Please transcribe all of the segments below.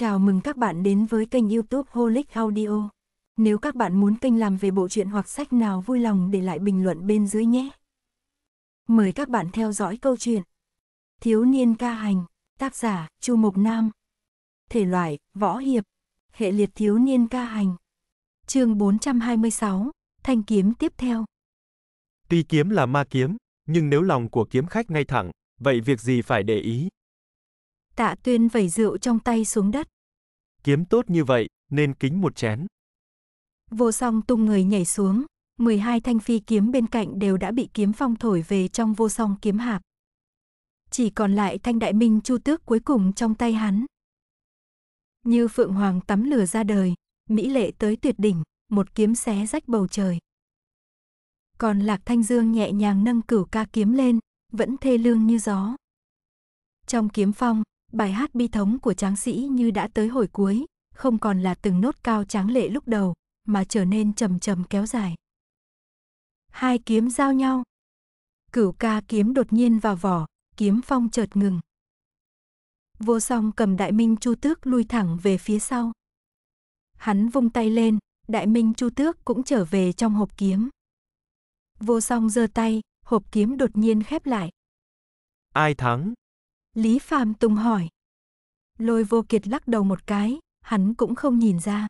Chào mừng các bạn đến với kênh youtube Holic Audio. Nếu các bạn muốn kênh làm về bộ truyện hoặc sách nào vui lòng để lại bình luận bên dưới nhé. Mời các bạn theo dõi câu chuyện Thiếu niên ca hành, tác giả Chu Mộc Nam. Thể loại, võ hiệp, hệ liệt thiếu niên ca hành. chương 426, thanh kiếm tiếp theo. Tuy kiếm là ma kiếm, nhưng nếu lòng của kiếm khách ngay thẳng, vậy việc gì phải để ý, Tạ Tuyên vẩy rượu trong tay xuống đất. Kiếm tốt như vậy, nên kính một chén. Vô song tung người nhảy xuống, 12 thanh phi kiếm bên cạnh đều đã bị kiếm phong thổi về trong vô song kiếm hạp. Chỉ còn lại thanh đại minh chu tước cuối cùng trong tay hắn. Như phượng hoàng tắm lửa ra đời, mỹ lệ tới tuyệt đỉnh, một kiếm xé rách bầu trời. Còn lạc thanh dương nhẹ nhàng nâng cửu ca kiếm lên, vẫn thê lương như gió. Trong kiếm phong, bài hát bi thống của tráng sĩ như đã tới hồi cuối, không còn là từng nốt cao tráng lệ lúc đầu, mà trở nên trầm trầm kéo dài. Hai kiếm giao nhau. Cửu ca kiếm đột nhiên vào vỏ, kiếm phong chợt ngừng. Vô song cầm đại minh chu tước lui thẳng về phía sau. Hắn vung tay lên, đại minh chu tước cũng trở về trong hộp kiếm. Vô song giơ tay, hộp kiếm đột nhiên khép lại. Ai thắng? Lý Phàm Tùng hỏi. Lôi vô kiệt lắc đầu một cái, hắn cũng không nhìn ra.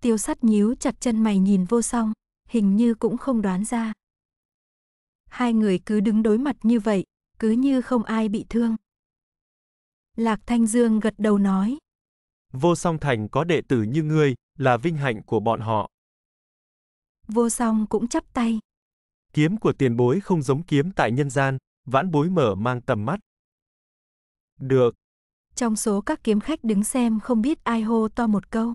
Tiêu sắt nhíu chặt chân mày nhìn vô song, hình như cũng không đoán ra. Hai người cứ đứng đối mặt như vậy, cứ như không ai bị thương. Lạc Thanh Dương gật đầu nói. Vô song thành có đệ tử như ngươi, là vinh hạnh của bọn họ. Vô song cũng chắp tay. Kiếm của tiền bối không giống kiếm tại nhân gian, vãn bối mở mang tầm mắt. Được. Trong số các kiếm khách đứng xem không biết ai hô to một câu.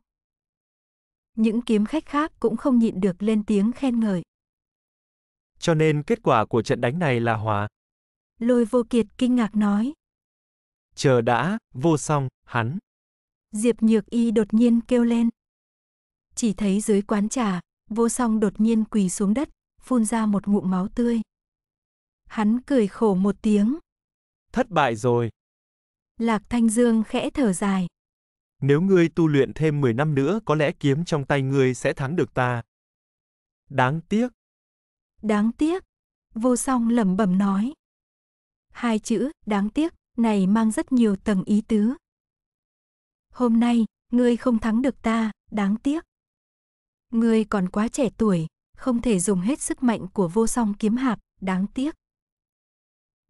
Những kiếm khách khác cũng không nhịn được lên tiếng khen ngợi. Cho nên kết quả của trận đánh này là hòa. Lôi vô kiệt kinh ngạc nói. Chờ đã, vô song, hắn. Diệp Nhược Y đột nhiên kêu lên. Chỉ thấy dưới quán trà, vô song đột nhiên quỳ xuống đất, phun ra một ngụm máu tươi. Hắn cười khổ một tiếng. Thất bại rồi. Lạc Thanh Dương khẽ thở dài. Nếu ngươi tu luyện thêm 10 năm nữa có lẽ kiếm trong tay ngươi sẽ thắng được ta. Đáng tiếc. Đáng tiếc. Vô song lẩm bẩm nói. Hai chữ, đáng tiếc, này mang rất nhiều tầng ý tứ. Hôm nay, ngươi không thắng được ta, đáng tiếc. Ngươi còn quá trẻ tuổi, không thể dùng hết sức mạnh của vô song kiếm hạp, đáng tiếc.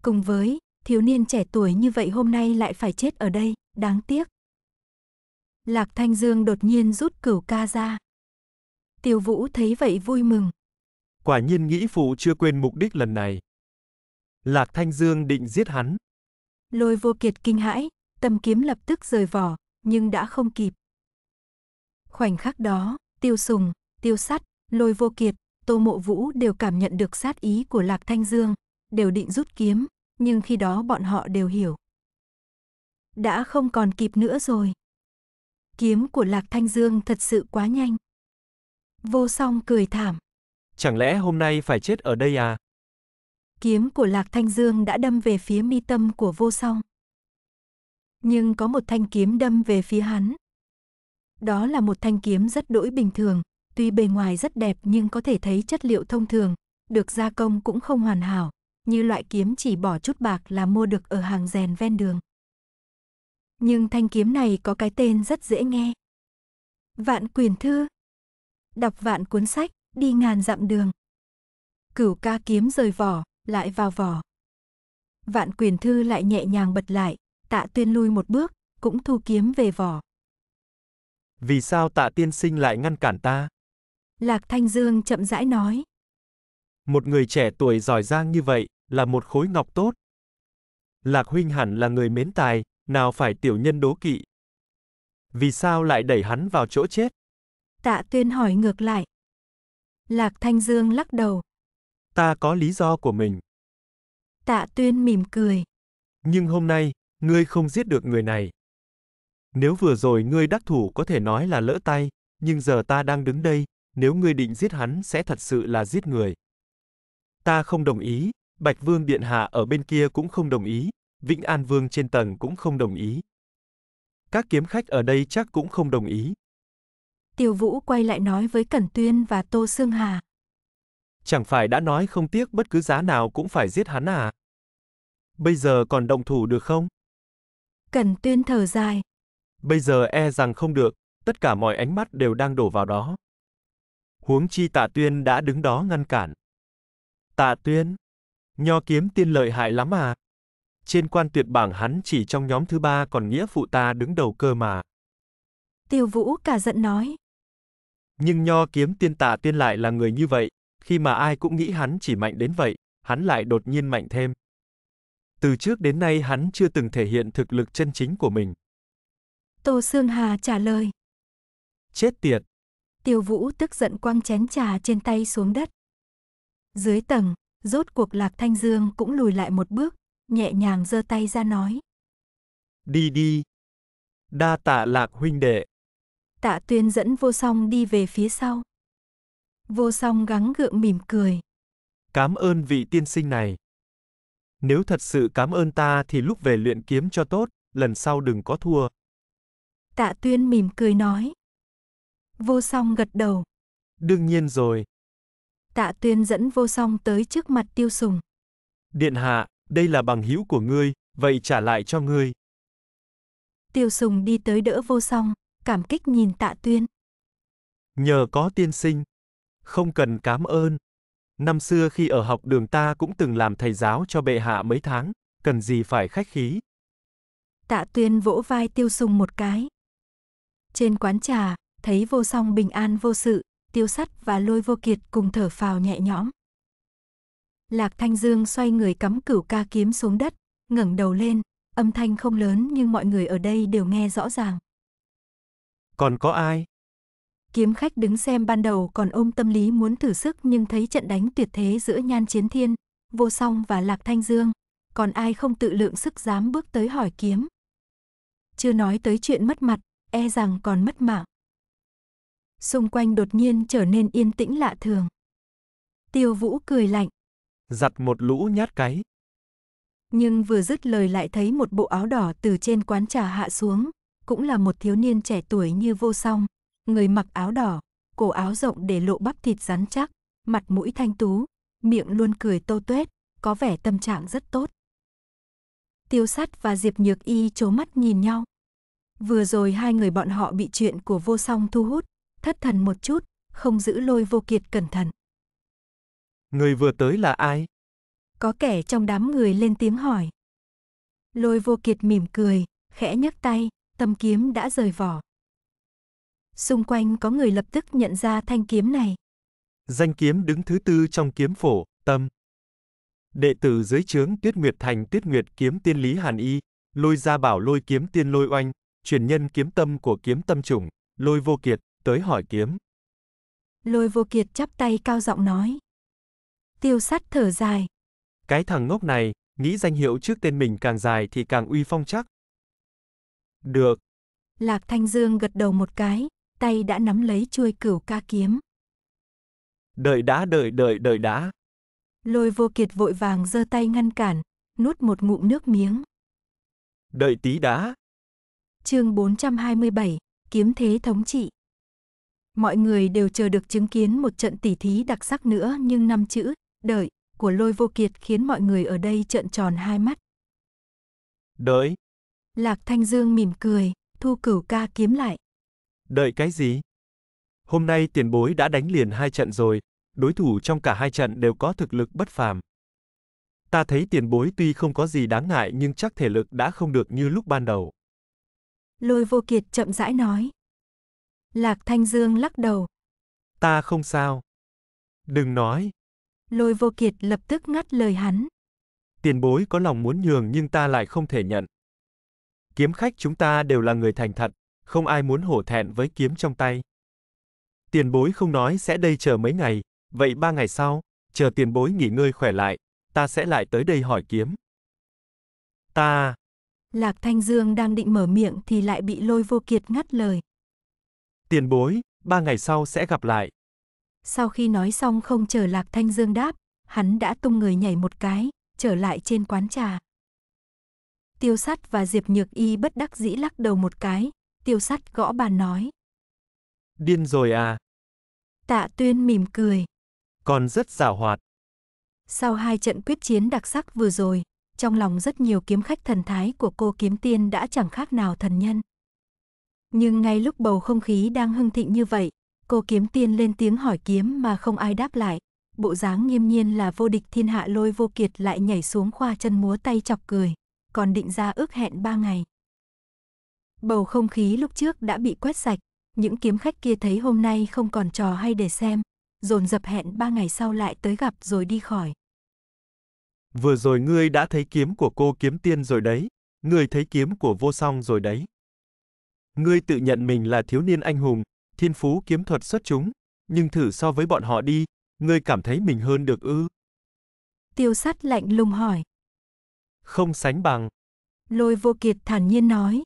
Cùng với, thiếu niên trẻ tuổi như vậy hôm nay lại phải chết ở đây, đáng tiếc. Lạc Thanh Dương đột nhiên rút cửu ca ra. Tiêu Vũ thấy vậy vui mừng. Quả nhiên nghĩ phụ chưa quên mục đích lần này. Lạc Thanh Dương định giết hắn. Lôi vô kiệt kinh hãi, tâm kiếm lập tức rời vỏ, nhưng đã không kịp. Khoảnh khắc đó, tiêu sùng, tiêu sắt, lôi vô kiệt, tô mộ vũ đều cảm nhận được sát ý của Lạc Thanh Dương, đều định rút kiếm, nhưng khi đó bọn họ đều hiểu. Đã không còn kịp nữa rồi. Kiếm của Lạc Thanh Dương thật sự quá nhanh. Vô song cười thảm. Chẳng lẽ hôm nay phải chết ở đây à? Kiếm của Lạc Thanh Dương đã đâm về phía mi tâm của vô song. Nhưng có một thanh kiếm đâm về phía hắn. Đó là một thanh kiếm rất đỗi bình thường, tuy bề ngoài rất đẹp nhưng có thể thấy chất liệu thông thường, được gia công cũng không hoàn hảo, như loại kiếm chỉ bỏ chút bạc là mua được ở hàng rèn ven đường. Nhưng thanh kiếm này có cái tên rất dễ nghe. Vạn quyền thư. Đọc vạn cuốn sách, đi ngàn dặm đường. Cửu ca kiếm rời vỏ, lại vào vỏ. Vạn quyền thư lại nhẹ nhàng bật lại, tạ tuyên lui một bước, cũng thu kiếm về vỏ. Vì sao tạ tiên sinh lại ngăn cản ta? Lạc Thanh Dương chậm rãi nói. Một người trẻ tuổi giỏi giang như vậy, là một khối ngọc tốt. Lạc huynh hẳn là người mến tài, nào phải tiểu nhân đố kỵ. Vì sao lại đẩy hắn vào chỗ chết? Tạ tuyên hỏi ngược lại. Lạc Thanh Dương lắc đầu. Ta có lý do của mình. Tạ tuyên mỉm cười. Nhưng hôm nay, ngươi không giết được người này. Nếu vừa rồi ngươi đắc thủ có thể nói là lỡ tay, nhưng giờ ta đang đứng đây, nếu ngươi định giết hắn sẽ thật sự là giết người. Ta không đồng ý, Bạch Vương Điện Hạ ở bên kia cũng không đồng ý, Vĩnh An Vương trên tầng cũng không đồng ý. Các kiếm khách ở đây chắc cũng không đồng ý. Tiêu Vũ quay lại nói với Cẩn Tuyên và Tô Sương Hà. Chẳng phải đã nói không tiếc bất cứ giá nào cũng phải giết hắn à? Bây giờ còn động thủ được không? Cẩn Tuyên thở dài. Bây giờ e rằng không được, tất cả mọi ánh mắt đều đang đổ vào đó. Huống chi Tạ Tuyên đã đứng đó ngăn cản. Tạ Tuyên, Nho kiếm tiên lợi hại lắm à. Trên quan tuyệt bảng hắn chỉ trong nhóm thứ ba còn nghĩa phụ ta đứng đầu cơ mà. Tiêu vũ cả giận nói. Nhưng nho kiếm tiên tạ tiên lại là người như vậy, khi mà ai cũng nghĩ hắn chỉ mạnh đến vậy, hắn lại đột nhiên mạnh thêm. Từ trước đến nay hắn chưa từng thể hiện thực lực chân chính của mình. Tô Sương Hà trả lời. Chết tiệt. Tiêu Vũ tức giận quăng chén trà trên tay xuống đất. Dưới tầng, Rốt cuộc Lạc Thanh Dương cũng lùi lại một bước, nhẹ nhàng giơ tay ra nói. Đi đi. Đa tạ Lạc huynh đệ. Tạ tuyên dẫn vô song đi về phía sau. Vô song gắng gượng mỉm cười. Cám ơn vị tiên sinh này. Nếu thật sự cám ơn ta thì lúc về luyện kiếm cho tốt, lần sau đừng có thua. Tạ tuyên mỉm cười nói. Vô song gật đầu. Đương nhiên rồi tạ tuyên dẫn vô song tới trước mặt tiêu sùng. Điện hạ, đây là bằng hữu của ngươi, vậy trả lại cho ngươi. Tiêu sùng đi tới đỡ vô song, cảm kích nhìn tạ tuyên. Nhờ có tiên sinh, không cần cảm ơn. Năm xưa khi ở học đường ta cũng từng làm thầy giáo cho bệ hạ mấy tháng, cần gì phải khách khí. Tạ tuyên vỗ vai tiêu sùng một cái. Trên quán trà, thấy vô song bình an vô sự, tiêu sắt và lôi vô kiệt cùng thở phào nhẹ nhõm. Lạc Thanh Dương xoay người cắm cửu ca kiếm xuống đất, ngẩng đầu lên, âm thanh không lớn nhưng mọi người ở đây đều nghe rõ ràng. Còn có ai? Kiếm khách đứng xem ban đầu còn ôm tâm lý muốn thử sức nhưng thấy trận đánh tuyệt thế giữa nhan chiến thiên, vô song và Lạc Thanh Dương, còn ai không tự lượng sức dám bước tới hỏi kiếm. Chưa nói tới chuyện mất mặt, e rằng còn mất mạng xung quanh đột nhiên trở nên yên tĩnh lạ thường. Tiêu Vũ cười lạnh. Giặt một lũ nhát cái. Nhưng vừa dứt lời lại thấy một bộ áo đỏ từ trên quán trà hạ xuống, cũng là một thiếu niên trẻ tuổi như vô song, người mặc áo đỏ, cổ áo rộng để lộ bắp thịt rắn chắc, mặt mũi thanh tú, miệng luôn cười tô tuét, có vẻ tâm trạng rất tốt. Tiêu Sắt và Diệp Nhược Y chố mắt nhìn nhau. Vừa rồi hai người bọn họ bị chuyện của vô song thu hút, thất thần một chút, không giữ lôi vô kiệt cẩn thận. Người vừa tới là ai? Có kẻ trong đám người lên tiếng hỏi. Lôi vô kiệt mỉm cười, khẽ nhấc tay, tâm kiếm đã rời vỏ. Xung quanh có người lập tức nhận ra thanh kiếm này. Danh kiếm đứng thứ tư trong kiếm phổ, tâm. Đệ tử dưới trướng Tuyết Nguyệt Thành Tuyết Nguyệt kiếm tiên lý Hàn Y, lôi ra bảo lôi kiếm tiên lôi oanh, truyền nhân kiếm tâm của kiếm tâm chủng, lôi vô kiệt tới hỏi kiếm. Lôi vô kiệt chắp tay cao giọng nói. Tiêu sắt thở dài. Cái thằng ngốc này, nghĩ danh hiệu trước tên mình càng dài thì càng uy phong chắc. Được. Lạc Thanh Dương gật đầu một cái, tay đã nắm lấy chuôi cửu ca kiếm. Đợi đã đợi đợi đợi đã. Lôi vô kiệt vội vàng giơ tay ngăn cản, nuốt một ngụm nước miếng. Đợi tí đã. Chương 427, kiếm thế thống trị. Mọi người đều chờ được chứng kiến một trận tỉ thí đặc sắc nữa nhưng năm chữ, đợi, của lôi vô kiệt khiến mọi người ở đây trợn tròn hai mắt. Đợi. Lạc Thanh Dương mỉm cười, thu cửu ca kiếm lại. Đợi cái gì? Hôm nay tiền bối đã đánh liền hai trận rồi, đối thủ trong cả hai trận đều có thực lực bất phàm. Ta thấy tiền bối tuy không có gì đáng ngại nhưng chắc thể lực đã không được như lúc ban đầu. Lôi vô kiệt chậm rãi nói. Lạc Thanh Dương lắc đầu. Ta không sao. Đừng nói. Lôi vô kiệt lập tức ngắt lời hắn. Tiền bối có lòng muốn nhường nhưng ta lại không thể nhận. Kiếm khách chúng ta đều là người thành thật, không ai muốn hổ thẹn với kiếm trong tay. Tiền bối không nói sẽ đây chờ mấy ngày, vậy ba ngày sau, chờ tiền bối nghỉ ngơi khỏe lại, ta sẽ lại tới đây hỏi kiếm. Ta... Lạc Thanh Dương đang định mở miệng thì lại bị lôi vô kiệt ngắt lời. Tiền bối, ba ngày sau sẽ gặp lại. Sau khi nói xong không chờ Lạc Thanh Dương đáp, hắn đã tung người nhảy một cái, trở lại trên quán trà. Tiêu sắt và Diệp Nhược Y bất đắc dĩ lắc đầu một cái, tiêu sắt gõ bàn nói. Điên rồi à? Tạ Tuyên mỉm cười. Còn rất giảo hoạt. Sau hai trận quyết chiến đặc sắc vừa rồi, trong lòng rất nhiều kiếm khách thần thái của cô kiếm tiên đã chẳng khác nào thần nhân. Nhưng ngay lúc bầu không khí đang hưng thịnh như vậy, cô kiếm tiên lên tiếng hỏi kiếm mà không ai đáp lại. Bộ dáng nghiêm nhiên là vô địch thiên hạ lôi vô kiệt lại nhảy xuống khoa chân múa tay chọc cười, còn định ra ước hẹn ba ngày. Bầu không khí lúc trước đã bị quét sạch, những kiếm khách kia thấy hôm nay không còn trò hay để xem, dồn dập hẹn ba ngày sau lại tới gặp rồi đi khỏi. Vừa rồi ngươi đã thấy kiếm của cô kiếm tiên rồi đấy, ngươi thấy kiếm của vô song rồi đấy. Ngươi tự nhận mình là thiếu niên anh hùng, thiên phú kiếm thuật xuất chúng, nhưng thử so với bọn họ đi, ngươi cảm thấy mình hơn được ư? Tiêu sắt lạnh lùng hỏi. Không sánh bằng. Lôi vô kiệt thản nhiên nói.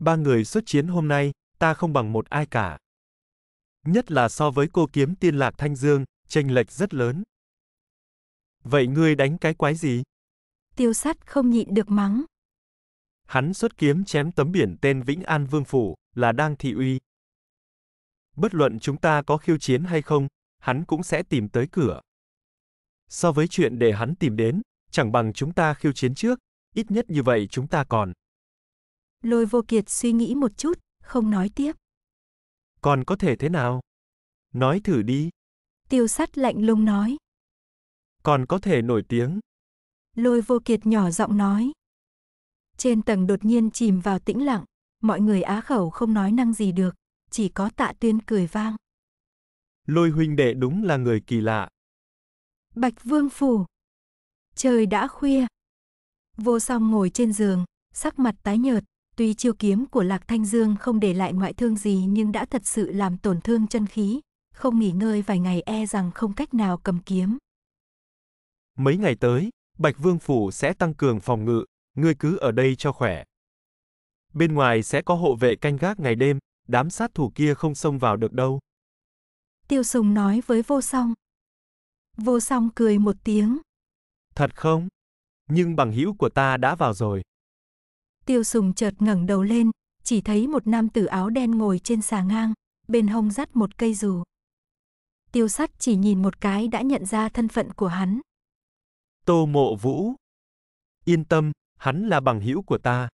Ba người xuất chiến hôm nay, ta không bằng một ai cả. Nhất là so với cô kiếm tiên lạc thanh dương, tranh lệch rất lớn. Vậy ngươi đánh cái quái gì? Tiêu sắt không nhịn được mắng hắn xuất kiếm chém tấm biển tên Vĩnh An Vương Phủ, là đang thị uy. Bất luận chúng ta có khiêu chiến hay không, hắn cũng sẽ tìm tới cửa. So với chuyện để hắn tìm đến, chẳng bằng chúng ta khiêu chiến trước, ít nhất như vậy chúng ta còn. Lôi vô kiệt suy nghĩ một chút, không nói tiếp. Còn có thể thế nào? Nói thử đi. Tiêu sắt lạnh lùng nói. Còn có thể nổi tiếng. Lôi vô kiệt nhỏ giọng nói. Trên tầng đột nhiên chìm vào tĩnh lặng, mọi người á khẩu không nói năng gì được, chỉ có tạ tuyên cười vang. Lôi huynh đệ đúng là người kỳ lạ. Bạch Vương Phủ Trời đã khuya. Vô song ngồi trên giường, sắc mặt tái nhợt, tuy chiêu kiếm của Lạc Thanh Dương không để lại ngoại thương gì nhưng đã thật sự làm tổn thương chân khí, không nghỉ ngơi vài ngày e rằng không cách nào cầm kiếm. Mấy ngày tới, Bạch Vương Phủ sẽ tăng cường phòng ngự, ngươi cứ ở đây cho khỏe. Bên ngoài sẽ có hộ vệ canh gác ngày đêm, đám sát thủ kia không xông vào được đâu. Tiêu Sùng nói với vô song. Vô song cười một tiếng. Thật không? Nhưng bằng hữu của ta đã vào rồi. Tiêu Sùng chợt ngẩng đầu lên, chỉ thấy một nam tử áo đen ngồi trên xà ngang, bên hông dắt một cây dù. Tiêu sắt chỉ nhìn một cái đã nhận ra thân phận của hắn. Tô mộ vũ. Yên tâm, hắn là bằng hữu của ta.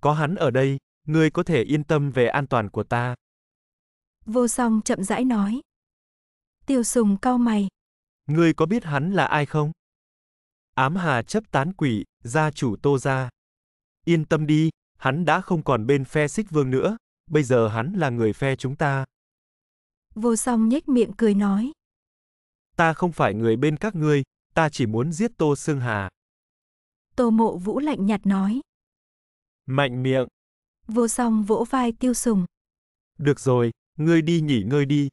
Có hắn ở đây, ngươi có thể yên tâm về an toàn của ta. Vô song chậm rãi nói. Tiêu sùng cao mày. Ngươi có biết hắn là ai không? Ám hà chấp tán quỷ, gia chủ tô gia. Yên tâm đi, hắn đã không còn bên phe xích vương nữa, bây giờ hắn là người phe chúng ta. Vô song nhếch miệng cười nói. Ta không phải người bên các ngươi, ta chỉ muốn giết tô xương hà. Tô mộ vũ lạnh nhạt nói. Mạnh miệng. Vô song vỗ vai tiêu sùng. Được rồi, ngươi đi nghỉ ngơi đi.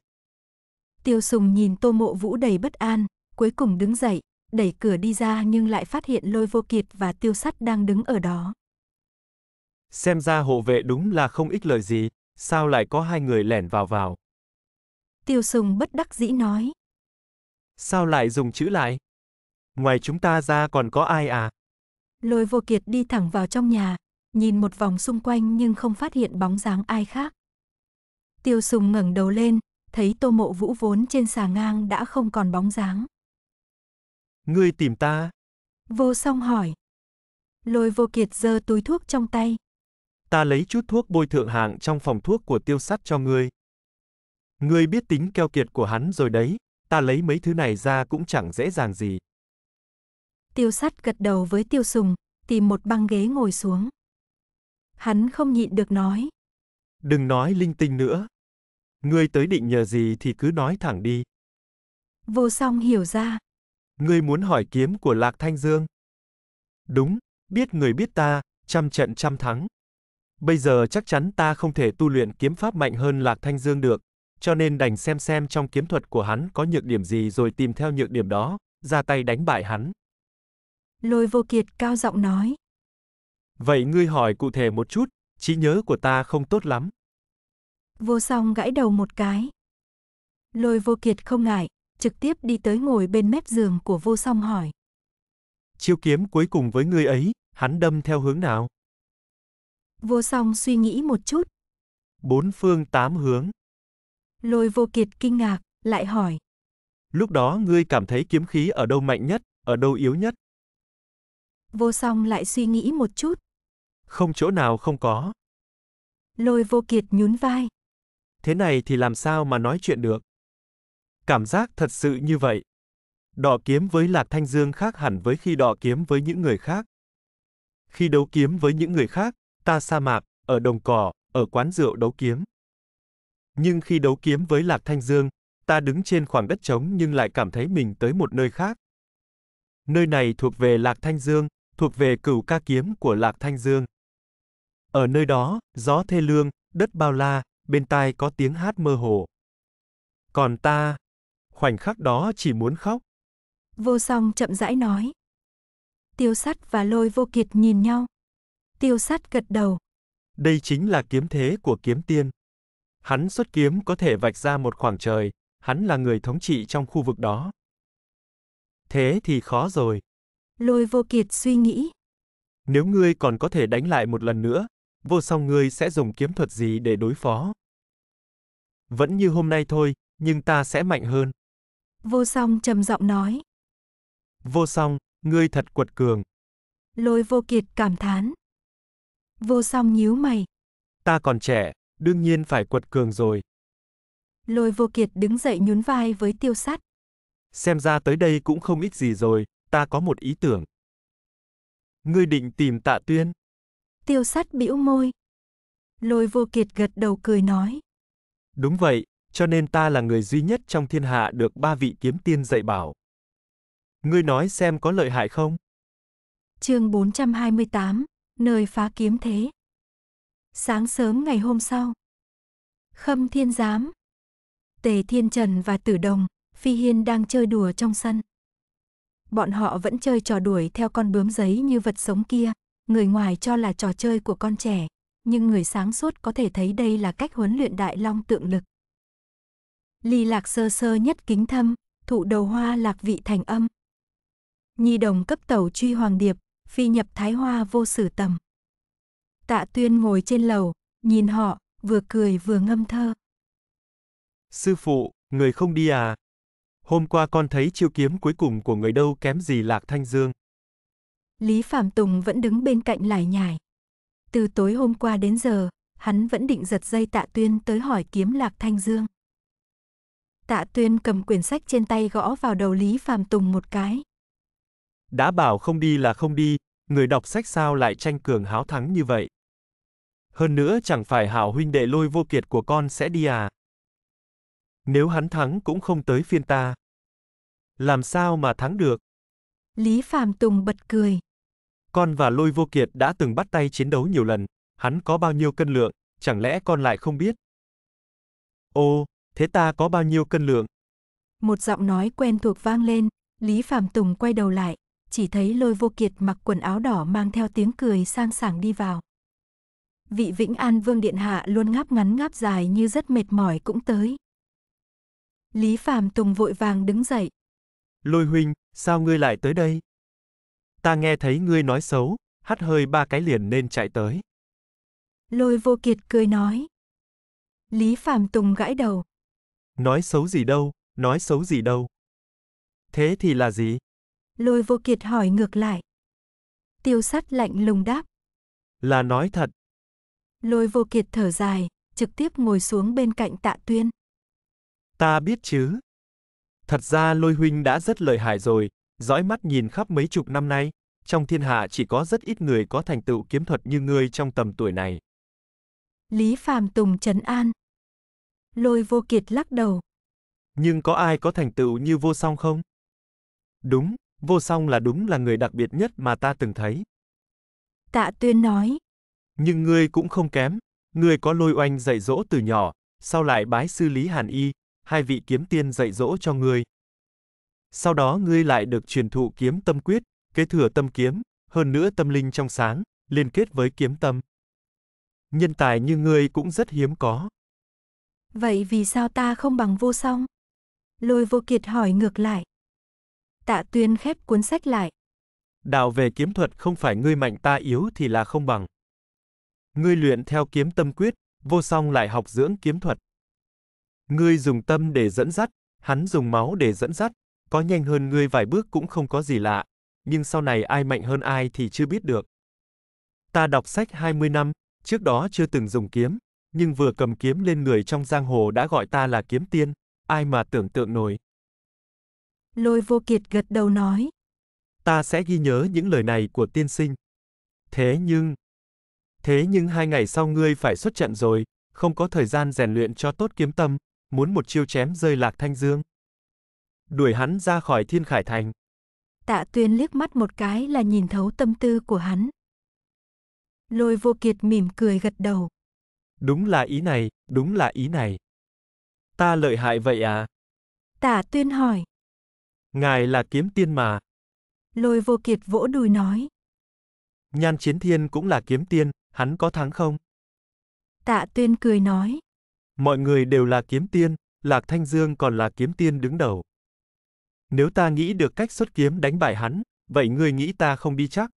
Tiêu sùng nhìn tô mộ vũ đầy bất an, cuối cùng đứng dậy, đẩy cửa đi ra nhưng lại phát hiện lôi vô kiệt và tiêu sắt đang đứng ở đó. Xem ra hộ vệ đúng là không ích lợi gì, sao lại có hai người lẻn vào vào. Tiêu sùng bất đắc dĩ nói. Sao lại dùng chữ lại? Ngoài chúng ta ra còn có ai à? Lôi vô kiệt đi thẳng vào trong nhà, nhìn một vòng xung quanh nhưng không phát hiện bóng dáng ai khác. Tiêu sùng ngẩng đầu lên, thấy tô mộ vũ vốn trên xà ngang đã không còn bóng dáng. Ngươi tìm ta. Vô song hỏi. Lôi vô kiệt giơ túi thuốc trong tay. Ta lấy chút thuốc bôi thượng hạng trong phòng thuốc của tiêu sắt cho ngươi. Ngươi biết tính keo kiệt của hắn rồi đấy, ta lấy mấy thứ này ra cũng chẳng dễ dàng gì. Tiêu sắt gật đầu với tiêu sùng, tìm một băng ghế ngồi xuống. Hắn không nhịn được nói. Đừng nói linh tinh nữa. Ngươi tới định nhờ gì thì cứ nói thẳng đi. Vô song hiểu ra. Ngươi muốn hỏi kiếm của Lạc Thanh Dương. Đúng, biết người biết ta, trăm trận trăm thắng. Bây giờ chắc chắn ta không thể tu luyện kiếm pháp mạnh hơn Lạc Thanh Dương được, cho nên đành xem xem trong kiếm thuật của hắn có nhược điểm gì rồi tìm theo nhược điểm đó, ra tay đánh bại hắn. Lôi vô kiệt cao giọng nói. Vậy ngươi hỏi cụ thể một chút, trí nhớ của ta không tốt lắm. Vô song gãi đầu một cái. Lôi vô kiệt không ngại, trực tiếp đi tới ngồi bên mép giường của vô song hỏi. Chiêu kiếm cuối cùng với ngươi ấy, hắn đâm theo hướng nào? Vô song suy nghĩ một chút. Bốn phương tám hướng. Lôi vô kiệt kinh ngạc, lại hỏi. Lúc đó ngươi cảm thấy kiếm khí ở đâu mạnh nhất, ở đâu yếu nhất? Vô song lại suy nghĩ một chút. Không chỗ nào không có. Lôi vô kiệt nhún vai. Thế này thì làm sao mà nói chuyện được? Cảm giác thật sự như vậy. Đọ kiếm với Lạc Thanh Dương khác hẳn với khi đọ kiếm với những người khác. Khi đấu kiếm với những người khác, ta sa mạc, ở đồng cỏ, ở quán rượu đấu kiếm. Nhưng khi đấu kiếm với Lạc Thanh Dương, ta đứng trên khoảng đất trống nhưng lại cảm thấy mình tới một nơi khác. Nơi này thuộc về Lạc Thanh Dương, thuộc về cửu ca kiếm của Lạc Thanh Dương. Ở nơi đó, gió thê lương, đất bao la, bên tai có tiếng hát mơ hồ. Còn ta, khoảnh khắc đó chỉ muốn khóc. Vô song chậm rãi nói. Tiêu sắt và lôi vô kiệt nhìn nhau. Tiêu sắt gật đầu. Đây chính là kiếm thế của kiếm tiên. Hắn xuất kiếm có thể vạch ra một khoảng trời, hắn là người thống trị trong khu vực đó. Thế thì khó rồi. Lôi vô kiệt suy nghĩ. Nếu ngươi còn có thể đánh lại một lần nữa, vô song ngươi sẽ dùng kiếm thuật gì để đối phó? Vẫn như hôm nay thôi, nhưng ta sẽ mạnh hơn. Vô song trầm giọng nói. Vô song, ngươi thật quật cường. Lôi vô kiệt cảm thán. Vô song nhíu mày. Ta còn trẻ, đương nhiên phải quật cường rồi. Lôi vô kiệt đứng dậy nhún vai với tiêu sắt. Xem ra tới đây cũng không ít gì rồi, ta có một ý tưởng. Ngươi định tìm tạ tuyên. Tiêu sắt bĩu môi. Lôi vô kiệt gật đầu cười nói. Đúng vậy, cho nên ta là người duy nhất trong thiên hạ được ba vị kiếm tiên dạy bảo. Ngươi nói xem có lợi hại không? Chương 428, nơi phá kiếm thế. Sáng sớm ngày hôm sau. Khâm Thiên Giám. Tề Thiên Trần và Tử Đồng, Phi Hiên đang chơi đùa trong sân bọn họ vẫn chơi trò đuổi theo con bướm giấy như vật sống kia, người ngoài cho là trò chơi của con trẻ, nhưng người sáng suốt có thể thấy đây là cách huấn luyện đại long tượng lực. Ly lạc sơ sơ nhất kính thâm, thụ đầu hoa lạc vị thành âm. Nhi đồng cấp tàu truy hoàng điệp, phi nhập thái hoa vô sử tầm. Tạ tuyên ngồi trên lầu, nhìn họ, vừa cười vừa ngâm thơ. Sư phụ, người không đi à? Hôm qua con thấy chiêu kiếm cuối cùng của người đâu kém gì Lạc Thanh Dương. Lý Phạm Tùng vẫn đứng bên cạnh lải nhải. Từ tối hôm qua đến giờ, hắn vẫn định giật dây tạ tuyên tới hỏi kiếm Lạc Thanh Dương. Tạ tuyên cầm quyển sách trên tay gõ vào đầu Lý Phạm Tùng một cái. Đã bảo không đi là không đi, người đọc sách sao lại tranh cường háo thắng như vậy? Hơn nữa chẳng phải hảo huynh đệ lôi vô kiệt của con sẽ đi à? Nếu hắn thắng cũng không tới phiên ta. Làm sao mà thắng được? Lý Phạm Tùng bật cười. Con và Lôi Vô Kiệt đã từng bắt tay chiến đấu nhiều lần, hắn có bao nhiêu cân lượng, chẳng lẽ con lại không biết? Ô, thế ta có bao nhiêu cân lượng? Một giọng nói quen thuộc vang lên, Lý Phạm Tùng quay đầu lại, chỉ thấy Lôi Vô Kiệt mặc quần áo đỏ mang theo tiếng cười sang sảng đi vào. Vị Vĩnh An Vương Điện Hạ luôn ngáp ngắn ngáp dài như rất mệt mỏi cũng tới. Lý Phạm Tùng vội vàng đứng dậy. Lôi huynh, sao ngươi lại tới đây? Ta nghe thấy ngươi nói xấu, hắt hơi ba cái liền nên chạy tới. Lôi vô kiệt cười nói. Lý Phạm Tùng gãi đầu. Nói xấu gì đâu, nói xấu gì đâu. Thế thì là gì? Lôi vô kiệt hỏi ngược lại. Tiêu sắt lạnh lùng đáp. Là nói thật. Lôi vô kiệt thở dài, trực tiếp ngồi xuống bên cạnh tạ tuyên. Ta biết chứ. Thật ra lôi huynh đã rất lợi hại rồi, dõi mắt nhìn khắp mấy chục năm nay, trong thiên hạ chỉ có rất ít người có thành tựu kiếm thuật như ngươi trong tầm tuổi này. Lý Phàm Tùng trấn an. Lôi vô kiệt lắc đầu. Nhưng có ai có thành tựu như vô song không? Đúng, vô song là đúng là người đặc biệt nhất mà ta từng thấy. Tạ tuyên nói. Nhưng ngươi cũng không kém, ngươi có lôi oanh dạy dỗ từ nhỏ, sau lại bái sư Lý Hàn Y, hai vị kiếm tiên dạy dỗ cho ngươi. Sau đó ngươi lại được truyền thụ kiếm tâm quyết, kế thừa tâm kiếm, hơn nữa tâm linh trong sáng, liên kết với kiếm tâm. Nhân tài như ngươi cũng rất hiếm có. Vậy vì sao ta không bằng vô song? Lôi vô kiệt hỏi ngược lại. Tạ tuyên khép cuốn sách lại. Đạo về kiếm thuật không phải ngươi mạnh ta yếu thì là không bằng. Ngươi luyện theo kiếm tâm quyết, vô song lại học dưỡng kiếm thuật. Ngươi dùng tâm để dẫn dắt, hắn dùng máu để dẫn dắt, có nhanh hơn ngươi vài bước cũng không có gì lạ, nhưng sau này ai mạnh hơn ai thì chưa biết được. Ta đọc sách 20 năm, trước đó chưa từng dùng kiếm, nhưng vừa cầm kiếm lên người trong giang hồ đã gọi ta là kiếm tiên, ai mà tưởng tượng nổi. Lôi vô kiệt gật đầu nói. Ta sẽ ghi nhớ những lời này của tiên sinh. Thế nhưng... Thế nhưng hai ngày sau ngươi phải xuất trận rồi, không có thời gian rèn luyện cho tốt kiếm tâm, muốn một chiêu chém rơi Lạc Thanh Dương. Đuổi hắn ra khỏi Thiên Khải Thành. Tạ Tuyên liếc mắt một cái là nhìn thấu tâm tư của hắn. Lôi Vô Kiệt mỉm cười gật đầu. Đúng là ý này, đúng là ý này. Ta lợi hại vậy à? Tạ Tuyên hỏi. Ngài là kiếm tiên mà. Lôi Vô Kiệt vỗ đùi nói. Nhan Chiến Thiên cũng là kiếm tiên, hắn có thắng không? Tạ Tuyên cười nói. Mọi người đều là kiếm tiên, Lạc Thanh Dương còn là kiếm tiên đứng đầu. Nếu ta nghĩ được cách xuất kiếm đánh bại hắn, vậy ngươi nghĩ ta không đi chắc?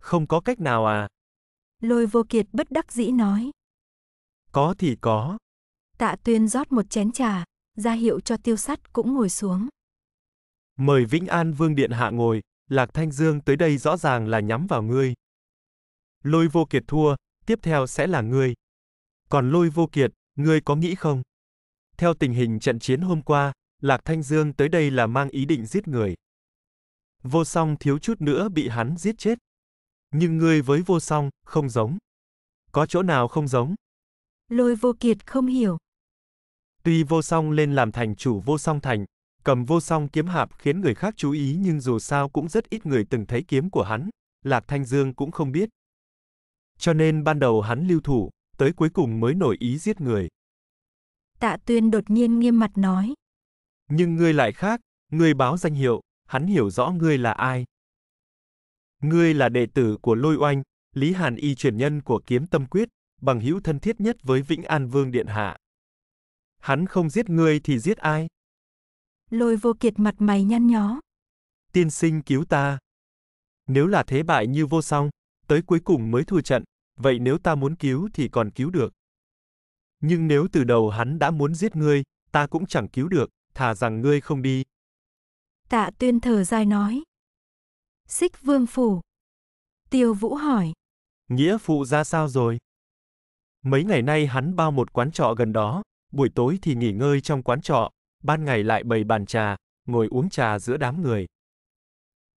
Không có cách nào à? Lôi vô kiệt bất đắc dĩ nói. Có thì có. Tạ tuyên rót một chén trà, ra hiệu cho tiêu sắt cũng ngồi xuống. Mời Vĩnh An Vương Điện Hạ ngồi, Lạc Thanh Dương tới đây rõ ràng là nhắm vào ngươi. Lôi vô kiệt thua, tiếp theo sẽ là ngươi. Còn lôi vô kiệt, ngươi có nghĩ không? Theo tình hình trận chiến hôm qua, Lạc Thanh Dương tới đây là mang ý định giết người. Vô song thiếu chút nữa bị hắn giết chết. Nhưng ngươi với vô song, không giống. Có chỗ nào không giống? Lôi vô kiệt không hiểu. Tuy vô song lên làm thành chủ vô song thành, cầm vô song kiếm hạp khiến người khác chú ý nhưng dù sao cũng rất ít người từng thấy kiếm của hắn, Lạc Thanh Dương cũng không biết. Cho nên ban đầu hắn lưu thủ, tới cuối cùng mới nổi ý giết người. Tạ Tuyên đột nhiên nghiêm mặt nói. Nhưng ngươi lại khác, ngươi báo danh hiệu, hắn hiểu rõ ngươi là ai. Ngươi là đệ tử của Lôi Oanh, Lý Hàn Y truyền nhân của Kiếm Tâm Quyết, bằng hữu thân thiết nhất với Vĩnh An Vương Điện Hạ. Hắn không giết ngươi thì giết ai? Lôi vô kiệt mặt mày nhăn nhó. Tiên sinh cứu ta. Nếu là thế bại như vô song, tới cuối cùng mới thua trận, vậy nếu ta muốn cứu thì còn cứu được. Nhưng nếu từ đầu hắn đã muốn giết ngươi, ta cũng chẳng cứu được, thà rằng ngươi không đi. Tạ tuyên thở dài nói. Xích vương phủ. Tiêu vũ hỏi. Nghĩa phụ ra sao rồi? Mấy ngày nay hắn bao một quán trọ gần đó, buổi tối thì nghỉ ngơi trong quán trọ, ban ngày lại bày bàn trà, ngồi uống trà giữa đám người.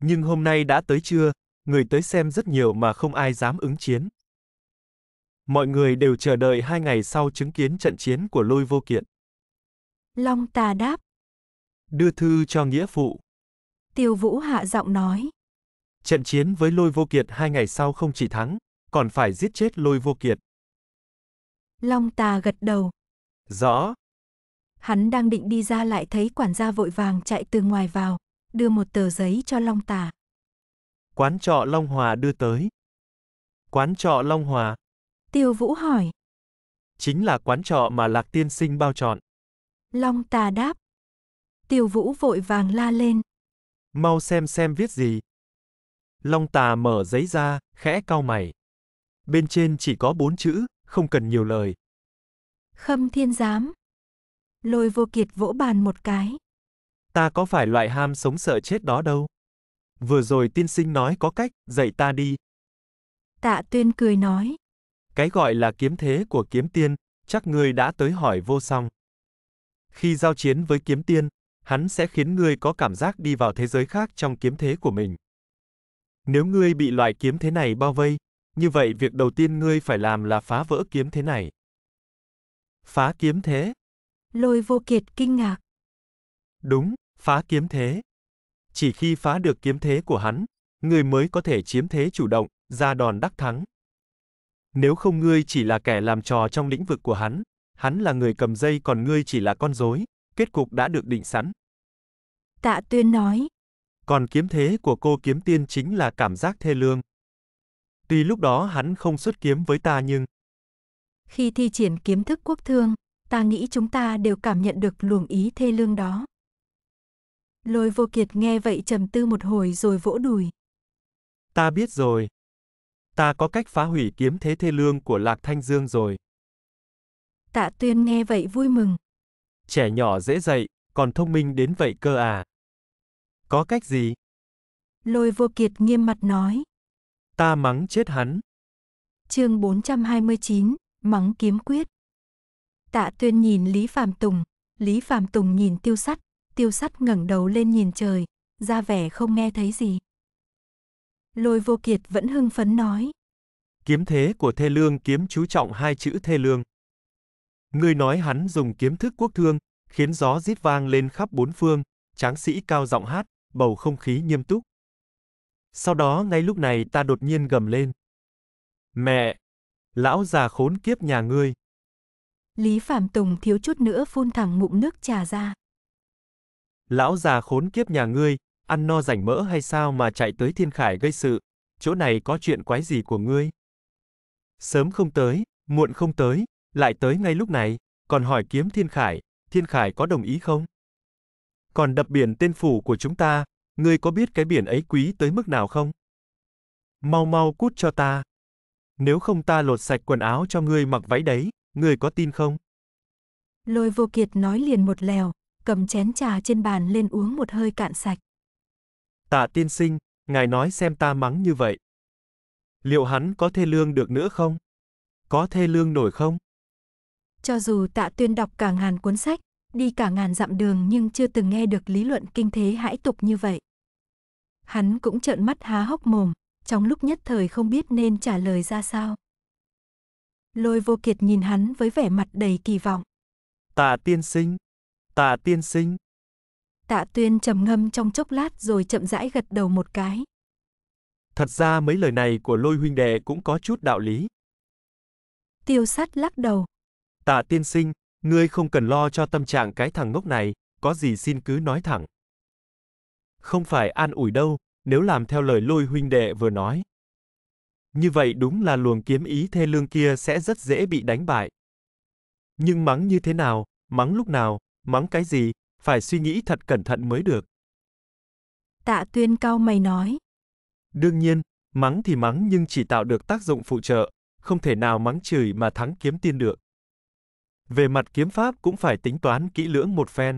Nhưng hôm nay đã tới trưa, người tới xem rất nhiều mà không ai dám ứng chiến. Mọi người đều chờ đợi hai ngày sau chứng kiến trận chiến của lôi vô kiện. Long tà đáp. Đưa thư cho nghĩa phụ. Tiêu vũ hạ giọng nói. Trận chiến với lôi vô kiệt hai ngày sau không chỉ thắng, còn phải giết chết lôi vô kiệt. Long tà gật đầu. Rõ. Hắn đang định đi ra lại thấy quản gia vội vàng chạy từ ngoài vào, đưa một tờ giấy cho Long tà. Quán trọ Long Hòa đưa tới. Quán trọ Long Hòa. Tiêu Vũ hỏi. Chính là quán trọ mà Lạc Tiên Sinh bao chọn. Long Tà đáp. Tiêu Vũ vội vàng la lên. Mau xem xem viết gì. Long Tà mở giấy ra, khẽ cau mày. Bên trên chỉ có bốn chữ, không cần nhiều lời. Khâm Thiên Giám. Lôi vô kiệt vỗ bàn một cái. Ta có phải loại ham sống sợ chết đó đâu. Vừa rồi tiên sinh nói có cách, dạy ta đi. Tạ tuyên cười nói. Cái gọi là kiếm thế của kiếm tiên, chắc ngươi đã tới hỏi vô song. Khi giao chiến với kiếm tiên, hắn sẽ khiến ngươi có cảm giác đi vào thế giới khác trong kiếm thế của mình. Nếu ngươi bị loại kiếm thế này bao vây, như vậy việc đầu tiên ngươi phải làm là phá vỡ kiếm thế này. Phá kiếm thế? Lôi vô kiệt kinh ngạc. Đúng, phá kiếm thế. Chỉ khi phá được kiếm thế của hắn, người mới có thể chiếm thế chủ động, ra đòn đắc thắng. Nếu không ngươi chỉ là kẻ làm trò trong lĩnh vực của hắn, hắn là người cầm dây còn ngươi chỉ là con rối, kết cục đã được định sẵn. Tạ Tuyên nói. Còn kiếm thế của cô kiếm tiên chính là cảm giác thê lương. Tuy lúc đó hắn không xuất kiếm với ta nhưng... Khi thi triển kiếm thức quốc thương, ta nghĩ chúng ta đều cảm nhận được luồng ý thê lương đó. Lôi vô kiệt nghe vậy trầm tư một hồi rồi vỗ đùi. Ta biết rồi, ta có cách phá hủy kiếm thế thê lương của Lạc Thanh Dương rồi. Tạ Tuyên nghe vậy vui mừng. Trẻ nhỏ dễ dạy, còn thông minh đến vậy cơ à. Có cách gì? Lôi vô kiệt nghiêm mặt nói. Ta mắng chết hắn. chương 429, mắng kiếm quyết. Tạ Tuyên nhìn Lý Phạm Tùng, Lý Phạm Tùng nhìn tiêu sắt, tiêu sắt ngẩng đầu lên nhìn trời, ra vẻ không nghe thấy gì. Lôi vô kiệt vẫn hưng phấn nói. Kiếm thế của thê lương kiếm chú trọng hai chữ thê lương. Ngươi nói hắn dùng kiếm thức quốc thương, khiến gió rít vang lên khắp bốn phương, tráng sĩ cao giọng hát, bầu không khí nghiêm túc. Sau đó ngay lúc này ta đột nhiên gầm lên. Mẹ! Lão già khốn kiếp nhà ngươi! Lý Phạm Tùng thiếu chút nữa phun thẳng mụn nước trà ra. Lão già khốn kiếp nhà ngươi, ăn no rảnh mỡ hay sao mà chạy tới Thiên Khải gây sự? Chỗ này có chuyện quái gì của ngươi? Sớm không tới, muộn không tới, lại tới ngay lúc này, còn hỏi kiếm Thiên Khải, Thiên Khải có đồng ý không? Còn đập biển tên phủ của chúng ta, ngươi có biết cái biển ấy quý tới mức nào không? Mau mau cút cho ta. Nếu không ta lột sạch quần áo cho ngươi mặc váy đấy, ngươi có tin không? Lôi vô kiệt nói liền một lèo, cầm chén trà trên bàn lên uống một hơi cạn sạch. Tạ tiên sinh, ngài nói xem ta mắng như vậy. Liệu hắn có thê lương được nữa không? Có thê lương nổi không? Cho dù tạ tuyên đọc cả ngàn cuốn sách, đi cả ngàn dặm đường nhưng chưa từng nghe được lý luận kinh thế hãi tục như vậy. Hắn cũng trợn mắt há hốc mồm, trong lúc nhất thời không biết nên trả lời ra sao. Lôi vô kiệt nhìn hắn với vẻ mặt đầy kỳ vọng. Tạ tiên sinh, tạ tiên sinh, Tạ Tuyên trầm ngâm trong chốc lát rồi chậm rãi gật đầu một cái. Thật ra mấy lời này của lôi huynh đệ cũng có chút đạo lý. Tiêu sát lắc đầu. Tạ tiên sinh, ngươi không cần lo cho tâm trạng cái thằng ngốc này, có gì xin cứ nói thẳng. Không phải an ủi đâu, nếu làm theo lời lôi huynh đệ vừa nói. Như vậy đúng là luồng kiếm ý thê lương kia sẽ rất dễ bị đánh bại. Nhưng mắng như thế nào, mắng lúc nào, mắng cái gì, phải suy nghĩ thật cẩn thận mới được. Tạ tuyên cao mày nói. Đương nhiên, mắng thì mắng nhưng chỉ tạo được tác dụng phụ trợ, không thể nào mắng chửi mà thắng kiếm tiên được. Về mặt kiếm pháp cũng phải tính toán kỹ lưỡng một phen.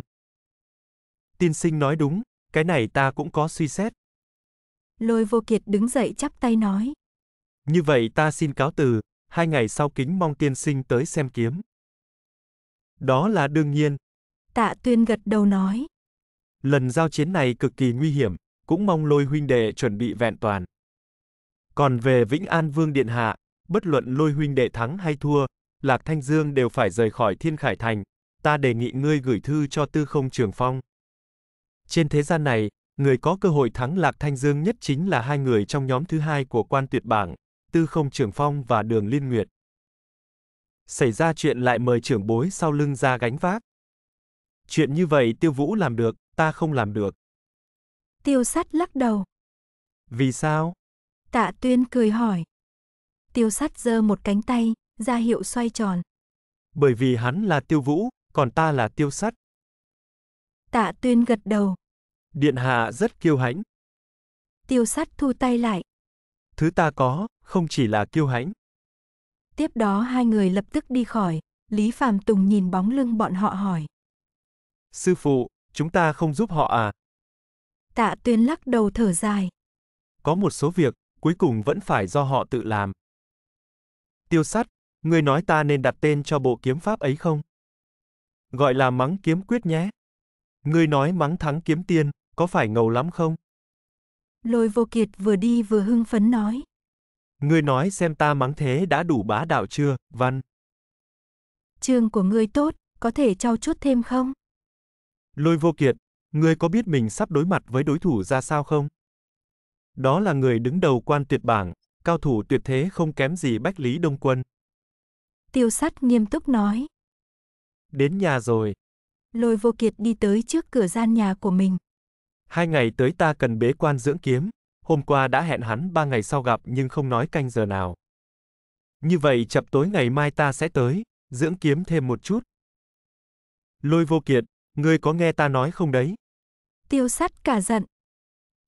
Tiên sinh nói đúng, cái này ta cũng có suy xét. Lôi vô kiệt đứng dậy chắp tay nói. Như vậy ta xin cáo từ, hai ngày sau kính mong tiên sinh tới xem kiếm. Đó là đương nhiên, Tạ Tuyên gật đầu nói. Lần giao chiến này cực kỳ nguy hiểm, cũng mong lôi huynh đệ chuẩn bị vẹn toàn. Còn về Vĩnh An Vương Điện Hạ, bất luận lôi huynh đệ thắng hay thua, Lạc Thanh Dương đều phải rời khỏi Thiên Khải Thành, ta đề nghị ngươi gửi thư cho Tư Không Trường Phong. Trên thế gian này, người có cơ hội thắng Lạc Thanh Dương nhất chính là hai người trong nhóm thứ hai của quan tuyệt bảng, Tư Không Trường Phong và Đường Liên Nguyệt. Xảy ra chuyện lại mời trưởng bối sau lưng ra gánh vác. Chuyện như vậy Tiêu Vũ làm được, ta không làm được. Tiêu sắt lắc đầu. Vì sao? Tạ Tuyên cười hỏi. Tiêu sắt giơ một cánh tay, ra hiệu xoay tròn. Bởi vì hắn là Tiêu Vũ, còn ta là Tiêu sắt. Tạ Tuyên gật đầu. Điện hạ rất kiêu hãnh. Tiêu sắt thu tay lại. Thứ ta có, không chỉ là kiêu hãnh. Tiếp đó hai người lập tức đi khỏi, Lý Phàm Tùng nhìn bóng lưng bọn họ hỏi. Sư phụ, chúng ta không giúp họ à? Tạ tuyên lắc đầu thở dài. Có một số việc, cuối cùng vẫn phải do họ tự làm. Tiêu sắt, ngươi nói ta nên đặt tên cho bộ kiếm pháp ấy không? Gọi là mắng kiếm quyết nhé. Ngươi nói mắng thắng kiếm tiên, có phải ngầu lắm không? Lôi vô kiệt vừa đi vừa hưng phấn nói. Ngươi nói xem ta mắng thế đã đủ bá đạo chưa, văn? Trường của ngươi tốt, có thể trao chút thêm không? Lôi vô kiệt, ngươi có biết mình sắp đối mặt với đối thủ ra sao không? Đó là người đứng đầu quan tuyệt bảng, cao thủ tuyệt thế không kém gì Bách Lý Đông Quân. Tiêu sắt nghiêm túc nói. Đến nhà rồi. Lôi vô kiệt đi tới trước cửa gian nhà của mình. Hai ngày tới ta cần bế quan dưỡng kiếm. Hôm qua đã hẹn hắn ba ngày sau gặp nhưng không nói canh giờ nào. Như vậy chập tối ngày mai ta sẽ tới, dưỡng kiếm thêm một chút. Lôi vô kiệt, Ngươi có nghe ta nói không đấy? Tiêu sắt cả giận.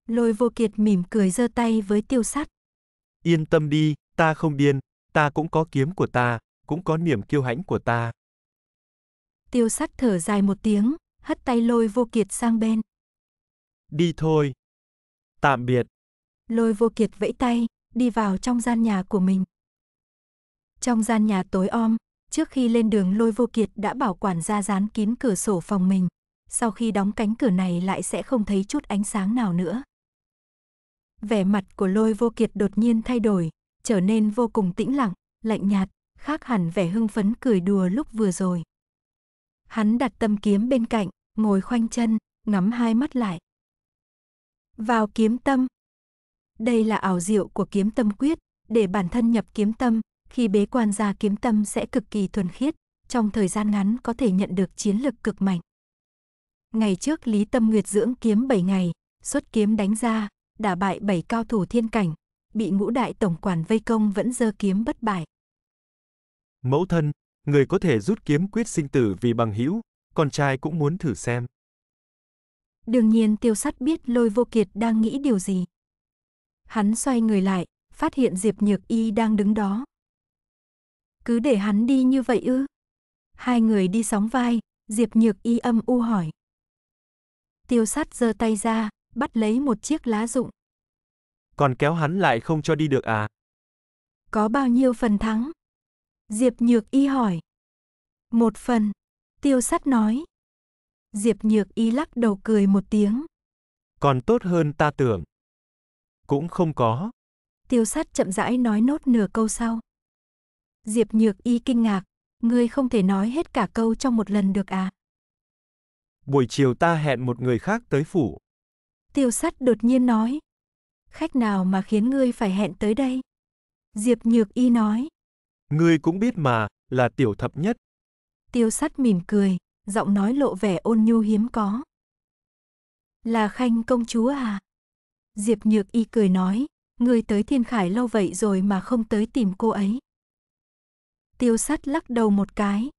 Lôi vô kiệt mỉm cười giơ tay với tiêu sắt. Yên tâm đi, ta không điên, ta cũng có kiếm của ta, cũng có niềm kiêu hãnh của ta. Tiêu sắt thở dài một tiếng, hất tay lôi vô kiệt sang bên. Đi thôi. Tạm biệt. Lôi vô kiệt vẫy tay, đi vào trong gian nhà của mình. Trong gian nhà tối om, Trước khi lên đường lôi vô kiệt đã bảo quản ra dán kín cửa sổ phòng mình. Sau khi đóng cánh cửa này lại sẽ không thấy chút ánh sáng nào nữa. Vẻ mặt của lôi vô kiệt đột nhiên thay đổi, trở nên vô cùng tĩnh lặng, lạnh nhạt, khác hẳn vẻ hưng phấn cười đùa lúc vừa rồi. Hắn đặt tâm kiếm bên cạnh, ngồi khoanh chân, ngắm hai mắt lại. Vào kiếm tâm. Đây là ảo diệu của kiếm tâm quyết, để bản thân nhập kiếm tâm, khi bế quan ra kiếm tâm sẽ cực kỳ thuần khiết, trong thời gian ngắn có thể nhận được chiến lực cực mạnh. Ngày trước Lý Tâm Nguyệt dưỡng kiếm 7 ngày, xuất kiếm đánh ra, đả bại 7 cao thủ thiên cảnh, bị ngũ đại tổng quản vây công vẫn dơ kiếm bất bại. Mẫu thân, người có thể rút kiếm quyết sinh tử vì bằng hữu, con trai cũng muốn thử xem. Đương nhiên tiêu sắt biết lôi vô kiệt đang nghĩ điều gì. Hắn xoay người lại, phát hiện Diệp Nhược Y đang đứng đó, cứ để hắn đi như vậy ư? Hai người đi sóng vai, Diệp Nhược y âm u hỏi. Tiêu Sắt giơ tay ra, bắt lấy một chiếc lá rụng. Còn kéo hắn lại không cho đi được à? Có bao nhiêu phần thắng? Diệp Nhược y hỏi. Một phần, tiêu Sắt nói. Diệp Nhược y lắc đầu cười một tiếng. Còn tốt hơn ta tưởng. Cũng không có. Tiêu Sắt chậm rãi nói nốt nửa câu sau. Diệp Nhược Y kinh ngạc, ngươi không thể nói hết cả câu trong một lần được à? Buổi chiều ta hẹn một người khác tới phủ. Tiêu sắt đột nhiên nói. Khách nào mà khiến ngươi phải hẹn tới đây? Diệp Nhược Y nói. Ngươi cũng biết mà, là tiểu thập nhất. Tiêu sắt mỉm cười, giọng nói lộ vẻ ôn nhu hiếm có. Là khanh công chúa à? Diệp Nhược Y cười nói, ngươi tới thiên khải lâu vậy rồi mà không tới tìm cô ấy tiêu sắt lắc đầu một cái.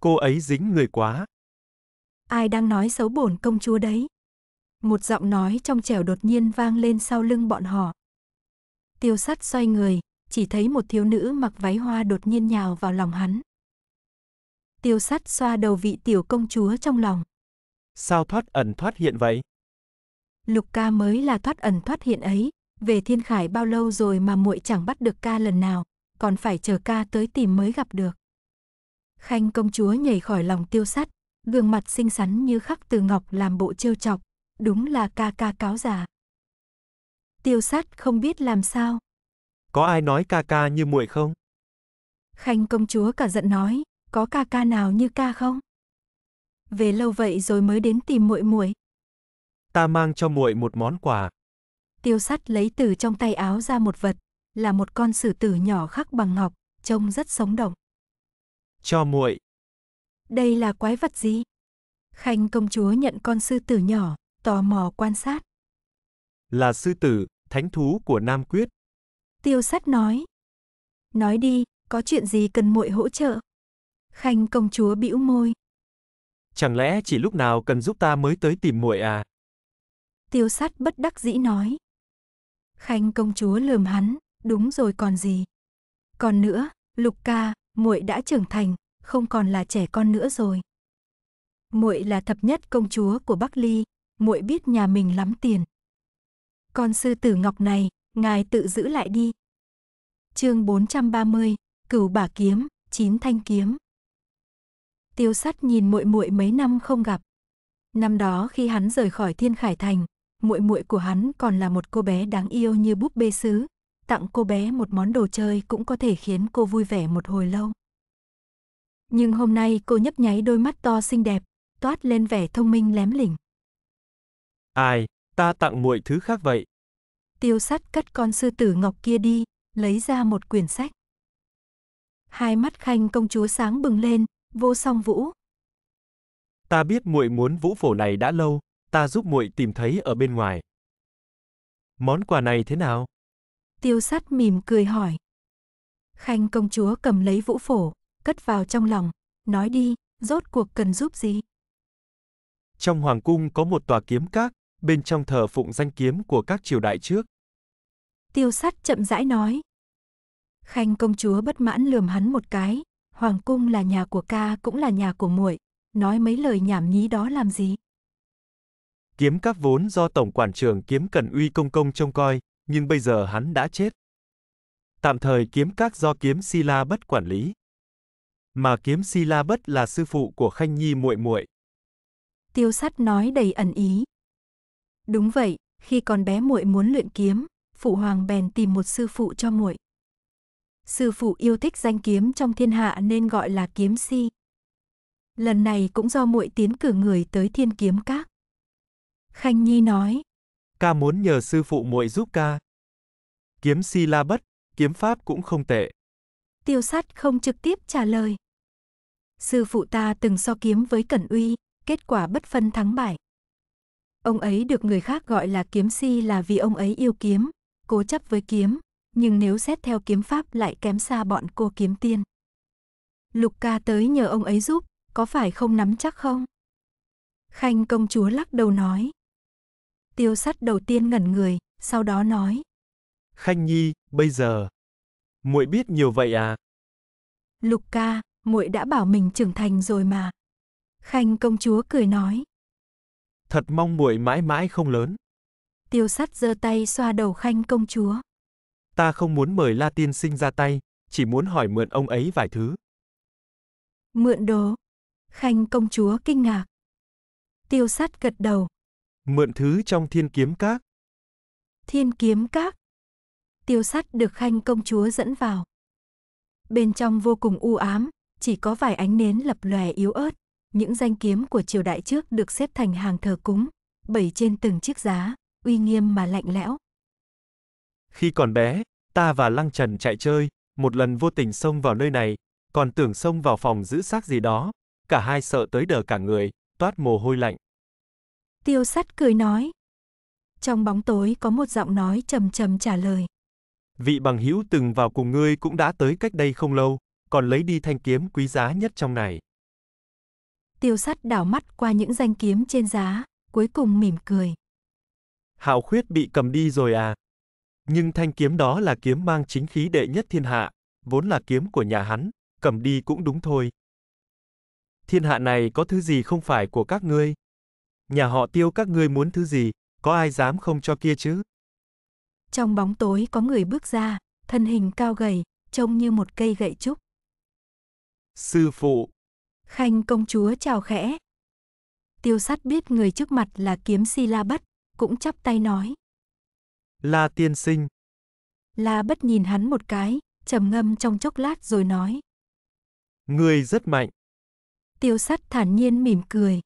Cô ấy dính người quá. Ai đang nói xấu bổn công chúa đấy? Một giọng nói trong trẻo đột nhiên vang lên sau lưng bọn họ. Tiêu sắt xoay người, chỉ thấy một thiếu nữ mặc váy hoa đột nhiên nhào vào lòng hắn. Tiêu sắt xoa đầu vị tiểu công chúa trong lòng. Sao thoát ẩn thoát hiện vậy? Lục ca mới là thoát ẩn thoát hiện ấy, về thiên khải bao lâu rồi mà muội chẳng bắt được ca lần nào còn phải chờ ca tới tìm mới gặp được. Khanh công chúa nhảy khỏi lòng tiêu sắt, gương mặt xinh xắn như khắc từ ngọc làm bộ trêu chọc, đúng là ca ca cáo già. Tiêu sắt không biết làm sao. Có ai nói ca ca như muội không? Khanh công chúa cả giận nói, có ca ca nào như ca không? Về lâu vậy rồi mới đến tìm muội muội. Ta mang cho muội một món quà. Tiêu sắt lấy từ trong tay áo ra một vật, là một con sử tử nhỏ khắc bằng ngọc, trông rất sống động. Cho muội. Đây là quái vật gì? Khanh công chúa nhận con sư tử nhỏ, tò mò quan sát. Là sư tử, thánh thú của Nam Quyết. Tiêu Sắt nói. Nói đi, có chuyện gì cần muội hỗ trợ? Khanh công chúa bĩu môi. Chẳng lẽ chỉ lúc nào cần giúp ta mới tới tìm muội à? Tiêu Sắt bất đắc dĩ nói. Khanh công chúa lườm hắn đúng rồi còn gì. Còn nữa, Lục ca, muội đã trưởng thành, không còn là trẻ con nữa rồi. Muội là thập nhất công chúa của Bắc Ly, muội biết nhà mình lắm tiền. Con sư tử ngọc này, ngài tự giữ lại đi. Chương 430, Cửu bả kiếm, chín thanh kiếm. Tiêu Sắt nhìn muội muội mấy năm không gặp. Năm đó khi hắn rời khỏi Thiên Khải thành, muội muội của hắn còn là một cô bé đáng yêu như búp bê sứ, tặng cô bé một món đồ chơi cũng có thể khiến cô vui vẻ một hồi lâu. Nhưng hôm nay cô nhấp nháy đôi mắt to xinh đẹp, toát lên vẻ thông minh lém lỉnh. Ai, ta tặng muội thứ khác vậy. Tiêu sắt cất con sư tử ngọc kia đi, lấy ra một quyển sách. Hai mắt khanh công chúa sáng bừng lên, vô song vũ. Ta biết muội muốn vũ phổ này đã lâu, ta giúp muội tìm thấy ở bên ngoài. Món quà này thế nào? tiêu sắt mỉm cười hỏi. Khanh công chúa cầm lấy vũ phổ, cất vào trong lòng, nói đi, rốt cuộc cần giúp gì? Trong hoàng cung có một tòa kiếm các, bên trong thờ phụng danh kiếm của các triều đại trước. Tiêu sắt chậm rãi nói. Khanh công chúa bất mãn lườm hắn một cái, hoàng cung là nhà của ca cũng là nhà của muội, nói mấy lời nhảm nhí đó làm gì? Kiếm các vốn do tổng quản trưởng kiếm cận Uy công công trông coi, nhưng bây giờ hắn đã chết. Tạm thời kiếm các do kiếm Sila bất quản lý. Mà kiếm Sila bất là sư phụ của Khanh Nhi muội muội. Tiêu Sắt nói đầy ẩn ý. Đúng vậy, khi còn bé muội muốn luyện kiếm, phụ hoàng bèn tìm một sư phụ cho muội. Sư phụ yêu thích danh kiếm trong thiên hạ nên gọi là kiếm si. Lần này cũng do muội tiến cử người tới thiên kiếm các. Khanh Nhi nói, Ca muốn nhờ sư phụ muội giúp ca. Kiếm si la bất, kiếm pháp cũng không tệ. Tiêu sát không trực tiếp trả lời. Sư phụ ta từng so kiếm với Cẩn Uy, kết quả bất phân thắng bại. Ông ấy được người khác gọi là kiếm si là vì ông ấy yêu kiếm, cố chấp với kiếm, nhưng nếu xét theo kiếm pháp lại kém xa bọn cô kiếm tiên. Lục ca tới nhờ ông ấy giúp, có phải không nắm chắc không? Khanh công chúa lắc đầu nói. Tiêu sắt đầu tiên ngẩn người, sau đó nói. Khanh Nhi, bây giờ, muội biết nhiều vậy à? Lục ca, muội đã bảo mình trưởng thành rồi mà. Khanh công chúa cười nói. Thật mong muội mãi mãi không lớn. Tiêu sắt giơ tay xoa đầu khanh công chúa. Ta không muốn mời La Tiên sinh ra tay, chỉ muốn hỏi mượn ông ấy vài thứ. Mượn đồ. Khanh công chúa kinh ngạc. Tiêu sắt gật đầu. Mượn thứ trong thiên kiếm các. Thiên kiếm các. Tiêu sắt được khanh công chúa dẫn vào. Bên trong vô cùng u ám, chỉ có vài ánh nến lập lòe yếu ớt. Những danh kiếm của triều đại trước được xếp thành hàng thờ cúng, bày trên từng chiếc giá, uy nghiêm mà lạnh lẽo. Khi còn bé, ta và Lăng Trần chạy chơi, một lần vô tình xông vào nơi này, còn tưởng xông vào phòng giữ xác gì đó, cả hai sợ tới đờ cả người, toát mồ hôi lạnh. Tiêu sắt cười nói. Trong bóng tối có một giọng nói trầm trầm trả lời. Vị bằng hữu từng vào cùng ngươi cũng đã tới cách đây không lâu, còn lấy đi thanh kiếm quý giá nhất trong này. Tiêu sắt đảo mắt qua những danh kiếm trên giá, cuối cùng mỉm cười. Hạo khuyết bị cầm đi rồi à? Nhưng thanh kiếm đó là kiếm mang chính khí đệ nhất thiên hạ, vốn là kiếm của nhà hắn, cầm đi cũng đúng thôi. Thiên hạ này có thứ gì không phải của các ngươi? Nhà họ tiêu các ngươi muốn thứ gì, có ai dám không cho kia chứ? Trong bóng tối có người bước ra, thân hình cao gầy, trông như một cây gậy trúc. Sư phụ. Khanh công chúa chào khẽ. Tiêu sắt biết người trước mặt là kiếm si la bất, cũng chắp tay nói. La tiên sinh. La bất nhìn hắn một cái, trầm ngâm trong chốc lát rồi nói. Người rất mạnh. Tiêu sắt thản nhiên mỉm cười,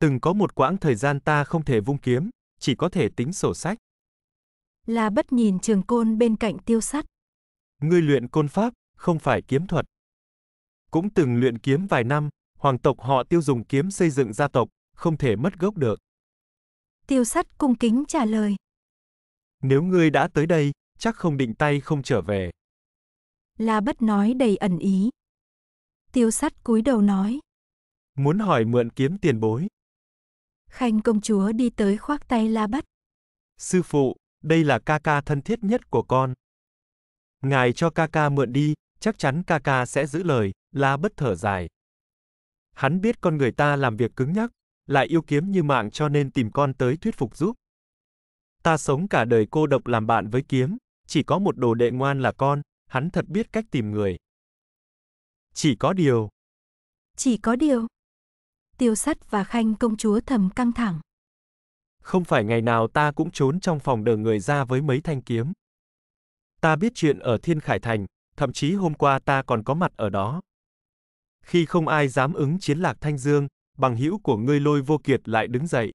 Từng có một quãng thời gian ta không thể vung kiếm, chỉ có thể tính sổ sách. La bất nhìn trường côn bên cạnh tiêu sắt. Ngươi luyện côn pháp, không phải kiếm thuật. Cũng từng luyện kiếm vài năm, hoàng tộc họ tiêu dùng kiếm xây dựng gia tộc, không thể mất gốc được. Tiêu sắt cung kính trả lời. Nếu ngươi đã tới đây, chắc không định tay không trở về. La bất nói đầy ẩn ý. Tiêu sắt cúi đầu nói. Muốn hỏi mượn kiếm tiền bối. Khanh công chúa đi tới khoác tay La Bắt. Sư phụ, đây là ca ca thân thiết nhất của con. Ngài cho ca ca mượn đi, chắc chắn ca ca sẽ giữ lời, La Bất thở dài. Hắn biết con người ta làm việc cứng nhắc, lại yêu kiếm như mạng cho nên tìm con tới thuyết phục giúp. Ta sống cả đời cô độc làm bạn với kiếm, chỉ có một đồ đệ ngoan là con, hắn thật biết cách tìm người. Chỉ có điều. Chỉ có điều tiêu sắt và khanh công chúa thầm căng thẳng. Không phải ngày nào ta cũng trốn trong phòng đờ người ra với mấy thanh kiếm. Ta biết chuyện ở Thiên Khải Thành, thậm chí hôm qua ta còn có mặt ở đó. Khi không ai dám ứng chiến lạc Thanh Dương, bằng hữu của ngươi lôi vô kiệt lại đứng dậy.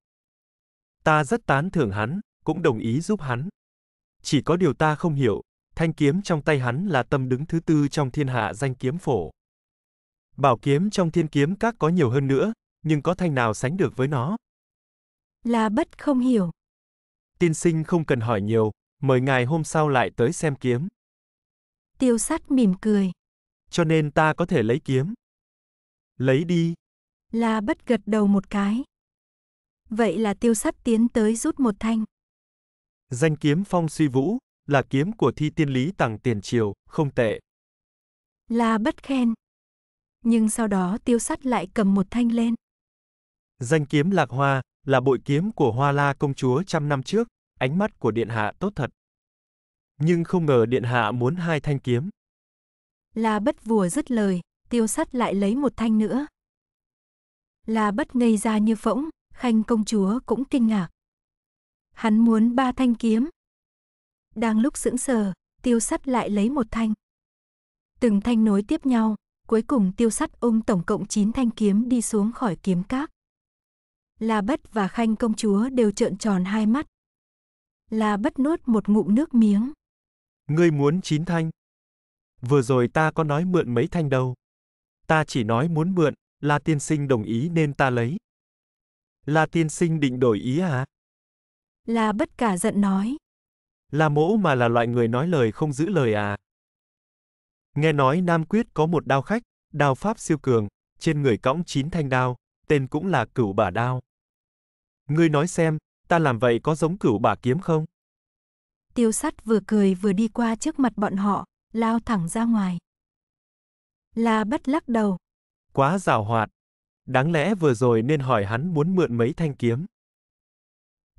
Ta rất tán thưởng hắn, cũng đồng ý giúp hắn. Chỉ có điều ta không hiểu, thanh kiếm trong tay hắn là tâm đứng thứ tư trong thiên hạ danh kiếm phổ. Bảo kiếm trong thiên kiếm các có nhiều hơn nữa, nhưng có thanh nào sánh được với nó. Là bất không hiểu. Tiên sinh không cần hỏi nhiều, mời ngài hôm sau lại tới xem kiếm. Tiêu sắt mỉm cười. Cho nên ta có thể lấy kiếm. Lấy đi. Là bất gật đầu một cái. Vậy là tiêu sắt tiến tới rút một thanh. Danh kiếm phong suy vũ, là kiếm của thi tiên lý tặng tiền triều, không tệ. Là bất khen. Nhưng sau đó tiêu sắt lại cầm một thanh lên. Danh kiếm Lạc Hoa là bội kiếm của Hoa La công chúa trăm năm trước, ánh mắt của điện hạ tốt thật. Nhưng không ngờ điện hạ muốn hai thanh kiếm. La Bất vùa dứt lời, Tiêu Sắt lại lấy một thanh nữa. La Bất ngây ra như phỗng, Khanh công chúa cũng kinh ngạc. Hắn muốn ba thanh kiếm. Đang lúc sững sờ, Tiêu Sắt lại lấy một thanh. Từng thanh nối tiếp nhau, cuối cùng Tiêu Sắt ôm tổng cộng 9 thanh kiếm đi xuống khỏi kiếm cát. La Bất và Khanh công chúa đều trợn tròn hai mắt. La Bất nuốt một ngụm nước miếng. Ngươi muốn chín thanh. Vừa rồi ta có nói mượn mấy thanh đâu. Ta chỉ nói muốn mượn, La Tiên Sinh đồng ý nên ta lấy. La Tiên Sinh định đổi ý à? La Bất cả giận nói. La mỗ mà là loại người nói lời không giữ lời à? Nghe nói Nam Quyết có một đao khách, đao pháp siêu cường, trên người cõng chín thanh đao, tên cũng là cửu bà đao. Ngươi nói xem, ta làm vậy có giống cửu bà kiếm không? Tiêu sắt vừa cười vừa đi qua trước mặt bọn họ, lao thẳng ra ngoài. La bất lắc đầu. Quá rào hoạt. Đáng lẽ vừa rồi nên hỏi hắn muốn mượn mấy thanh kiếm.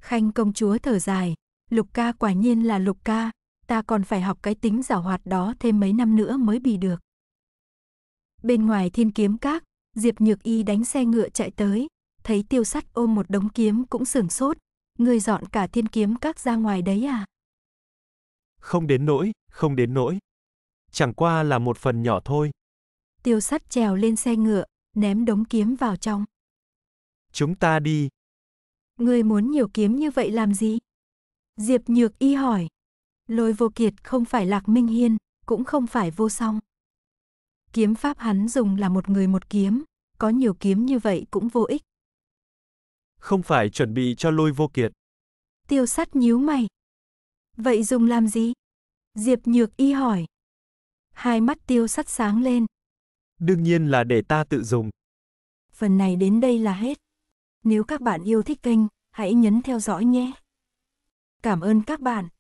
Khanh công chúa thở dài. Lục ca quả nhiên là lục ca. Ta còn phải học cái tính rào hoạt đó thêm mấy năm nữa mới bị được. Bên ngoài thiên kiếm các, Diệp Nhược Y đánh xe ngựa chạy tới, thấy tiêu sắt ôm một đống kiếm cũng sửng sốt. Người dọn cả thiên kiếm các ra ngoài đấy à? Không đến nỗi, không đến nỗi. Chẳng qua là một phần nhỏ thôi. Tiêu sắt trèo lên xe ngựa, ném đống kiếm vào trong. Chúng ta đi. Người muốn nhiều kiếm như vậy làm gì? Diệp Nhược Y hỏi. Lôi vô kiệt không phải Lạc Minh Hiên, cũng không phải vô song. Kiếm pháp hắn dùng là một người một kiếm, có nhiều kiếm như vậy cũng vô ích. Không phải chuẩn bị cho lôi vô kiệt. Tiêu sắt nhíu mày. Vậy dùng làm gì? Diệp nhược y hỏi. Hai mắt tiêu sắt sáng lên. Đương nhiên là để ta tự dùng. Phần này đến đây là hết. Nếu các bạn yêu thích kênh, hãy nhấn theo dõi nhé. Cảm ơn các bạn.